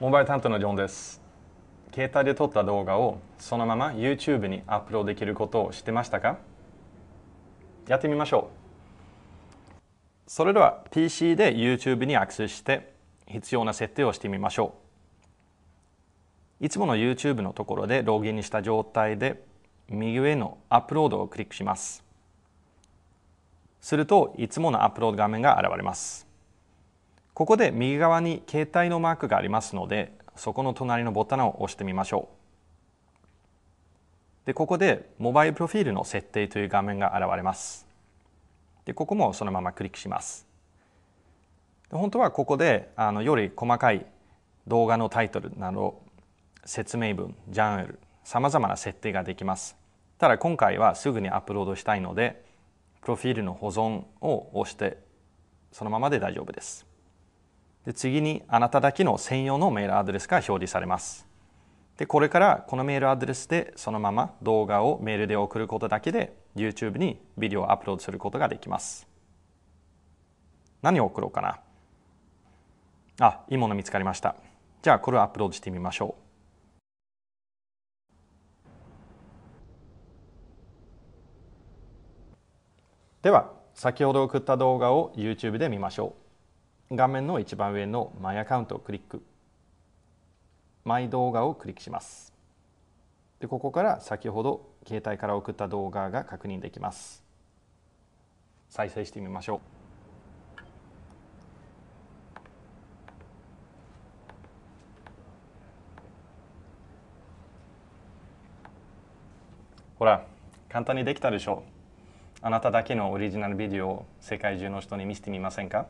モバイル担当のジョンです携帯で撮った動画をそのまま YouTube にアップロードできることを知ってましたかやってみましょうそれでは PC で YouTube にアクセスして必要な設定をしてみましょういつもの YouTube のところでログインした状態で右上のアップロードをクリックしますするといつものアップロード画面が現れますここで右側に携帯のマークがありますのでそこの隣のボタンを押してみましょうでここでモバイルプロフィールの設定という画面が現れますでここもそのままクリックしますで本当はここであのより細かい動画のタイトルなど説明文ジャンルさまざまな設定ができますただ今回はすぐにアップロードしたいのでプロフィールの保存を押してそのままで大丈夫ですで次にあなただけの専用のメールアドレスが表示されます。でこれからこのメールアドレスでそのまま動画をメールで送ることだけで YouTube にビデオをアップロードすることができます。何を送ろうかなあ、いいもの見つかりました。じゃあこれをアップロードしてみましょう。では先ほど送った動画を YouTube で見ましょう。画面の一番上のマイアカウントをクリックマイ動画をクリックしますでここから先ほど携帯から送った動画が確認できます再生してみましょうほら簡単にできたでしょうあなただけのオリジナルビデオを世界中の人に見せてみませんか